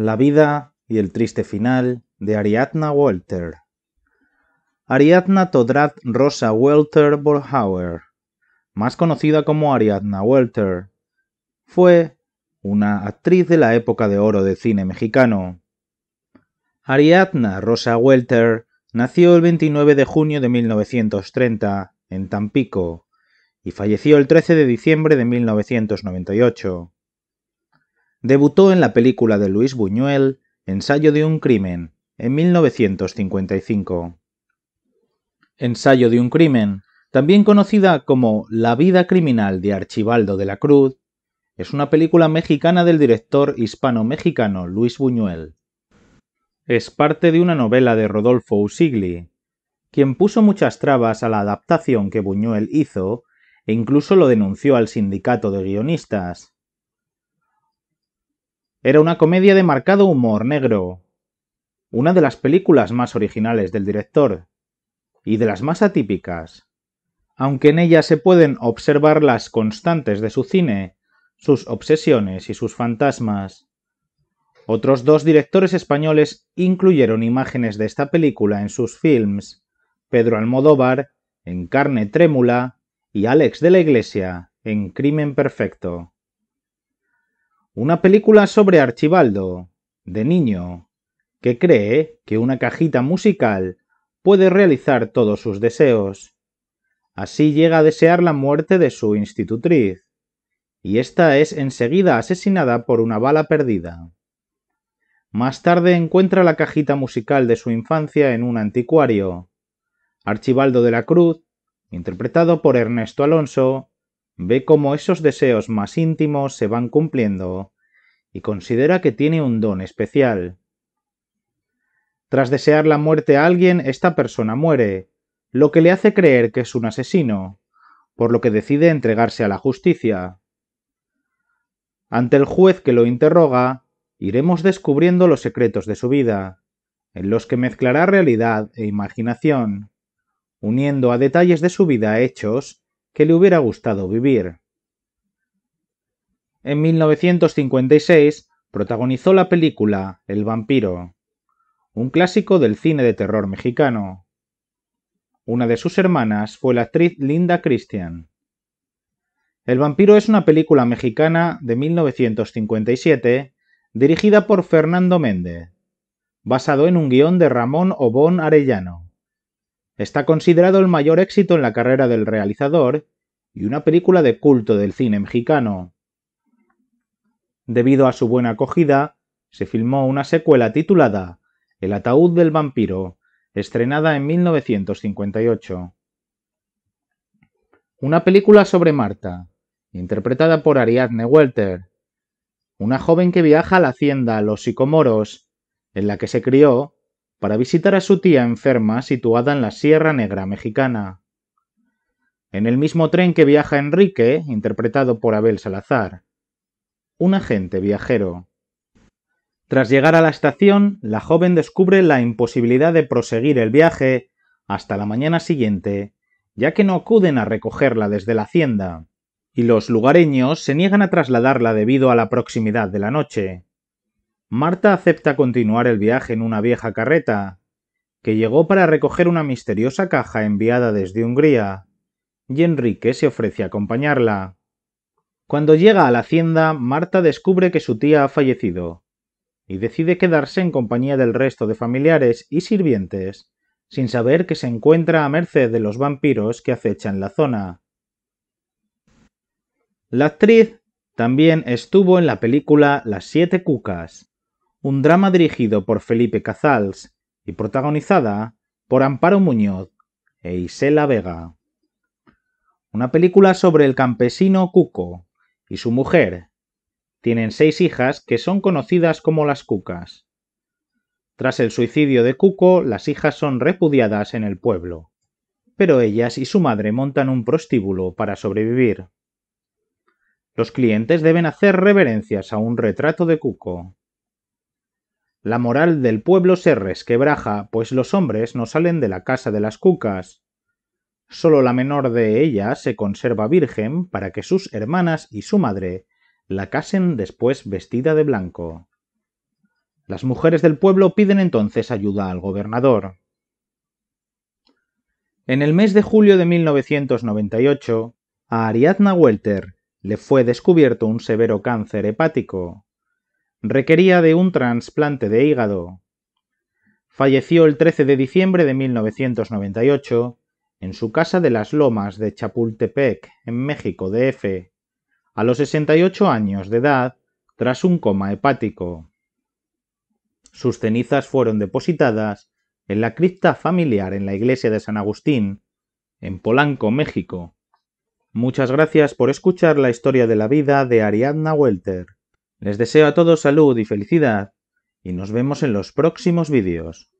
La vida y el triste final de Ariadna Walter. Ariadna Todrat Rosa Walter Borhauer, más conocida como Ariadna Walter, fue una actriz de la época de oro del cine mexicano. Ariadna Rosa Walter nació el 29 de junio de 1930 en Tampico y falleció el 13 de diciembre de 1998. Debutó en la película de Luis Buñuel, Ensayo de un crimen, en 1955. Ensayo de un crimen, también conocida como La vida criminal de Archibaldo de la Cruz, es una película mexicana del director hispano-mexicano Luis Buñuel. Es parte de una novela de Rodolfo Usigli, quien puso muchas trabas a la adaptación que Buñuel hizo e incluso lo denunció al sindicato de guionistas. Era una comedia de marcado humor negro, una de las películas más originales del director, y de las más atípicas. Aunque en ella se pueden observar las constantes de su cine, sus obsesiones y sus fantasmas. Otros dos directores españoles incluyeron imágenes de esta película en sus films, Pedro Almodóvar, en Carne Trémula, y Alex de la Iglesia, en Crimen Perfecto. Una película sobre Archibaldo, de niño, que cree que una cajita musical puede realizar todos sus deseos. Así llega a desear la muerte de su institutriz, y ésta es enseguida asesinada por una bala perdida. Más tarde encuentra la cajita musical de su infancia en un anticuario. Archibaldo de la Cruz, interpretado por Ernesto Alonso, ve cómo esos deseos más íntimos se van cumpliendo y considera que tiene un don especial. Tras desear la muerte a alguien, esta persona muere, lo que le hace creer que es un asesino, por lo que decide entregarse a la justicia. Ante el juez que lo interroga, iremos descubriendo los secretos de su vida, en los que mezclará realidad e imaginación, uniendo a detalles de su vida hechos le hubiera gustado vivir. En 1956 protagonizó la película El vampiro, un clásico del cine de terror mexicano. Una de sus hermanas fue la actriz Linda Christian. El vampiro es una película mexicana de 1957 dirigida por Fernando Méndez, basado en un guión de Ramón Obón Arellano. Está considerado el mayor éxito en la carrera del realizador y una película de culto del cine mexicano. Debido a su buena acogida, se filmó una secuela titulada El ataúd del vampiro, estrenada en 1958. Una película sobre Marta, interpretada por Ariadne Welter, una joven que viaja a la hacienda Los Sicomoros, en la que se crió, para visitar a su tía enferma situada en la Sierra Negra mexicana en el mismo tren que viaja Enrique, interpretado por Abel Salazar. Un agente viajero. Tras llegar a la estación, la joven descubre la imposibilidad de proseguir el viaje hasta la mañana siguiente, ya que no acuden a recogerla desde la hacienda, y los lugareños se niegan a trasladarla debido a la proximidad de la noche. Marta acepta continuar el viaje en una vieja carreta, que llegó para recoger una misteriosa caja enviada desde Hungría, y Enrique se ofrece a acompañarla. Cuando llega a la hacienda, Marta descubre que su tía ha fallecido y decide quedarse en compañía del resto de familiares y sirvientes, sin saber que se encuentra a merced de los vampiros que acechan la zona. La actriz también estuvo en la película Las Siete Cucas, un drama dirigido por Felipe Cazals y protagonizada por Amparo Muñoz e Isela Vega una película sobre el campesino Cuco y su mujer. Tienen seis hijas que son conocidas como las Cucas. Tras el suicidio de Cuco, las hijas son repudiadas en el pueblo, pero ellas y su madre montan un prostíbulo para sobrevivir. Los clientes deben hacer reverencias a un retrato de Cuco. La moral del pueblo se resquebraja, pues los hombres no salen de la casa de las Cucas, Sólo la menor de ellas se conserva virgen para que sus hermanas y su madre la casen después vestida de blanco. Las mujeres del pueblo piden entonces ayuda al gobernador. En el mes de julio de 1998, a Ariadna Welter le fue descubierto un severo cáncer hepático. Requería de un trasplante de hígado. Falleció el 13 de diciembre de 1998 en su casa de las Lomas de Chapultepec, en México DF, a los 68 años de edad, tras un coma hepático. Sus cenizas fueron depositadas en la cripta familiar en la iglesia de San Agustín, en Polanco, México. Muchas gracias por escuchar la historia de la vida de Ariadna Welter. Les deseo a todos salud y felicidad y nos vemos en los próximos vídeos.